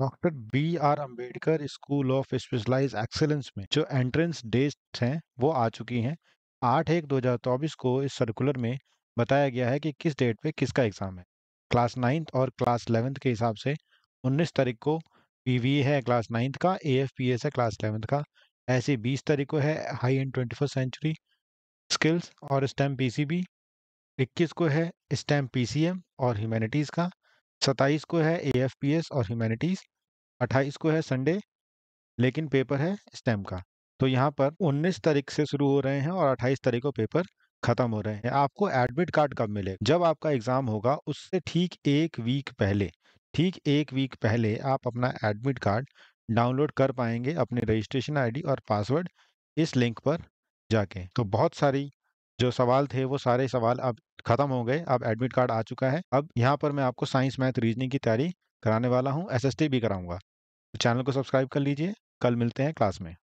doctor B R Ambedkar school of specialize excellence में जो entrance date हैं वो आ चुकी हैं आठ एक दो हज़ार चौबीस को इस सर्कुलर में बताया गया है कि किस डेट पे किसका एग्ज़ाम है क्लास नाइन्थ और क्लास इलेवेंथ के हिसाब से उन्नीस तारीख को पी है क्लास नाइन्थ का ए एफ पी एस है क्लास इलेवेंथ का ऐसे बीस तारीख को है high and twenty century skills और स्टेम पी सी बी इक्कीस को है स्टैम्प पी सी एम और ह्यूमैनिटीज़ का सत्ताईस को है ए और ह्यूमैनिटीज़ अट्ठाईस को है संडे लेकिन पेपर है स्टेम का तो यहाँ पर 19 तारीख से शुरू हो रहे हैं और 28 तारीख को पेपर खत्म हो रहे हैं आपको एडमिट कार्ड कब मिले जब आपका एग्ज़ाम होगा उससे ठीक एक वीक पहले ठीक एक वीक पहले आप अपना एडमिट कार्ड डाउनलोड कर पाएंगे अपने रजिस्ट्रेशन आईडी और पासवर्ड इस लिंक पर जाके तो बहुत सारी जो सवाल थे वो सारे सवाल अब खत्म हो गए अब एडमिट कार्ड आ चुका है अब यहाँ पर मैं आपको साइंस मैथ रीजनिंग की तैयारी कराने वाला हूँ एसएसटी भी कराऊंगा चैनल को सब्सक्राइब कर लीजिए कल मिलते हैं क्लास में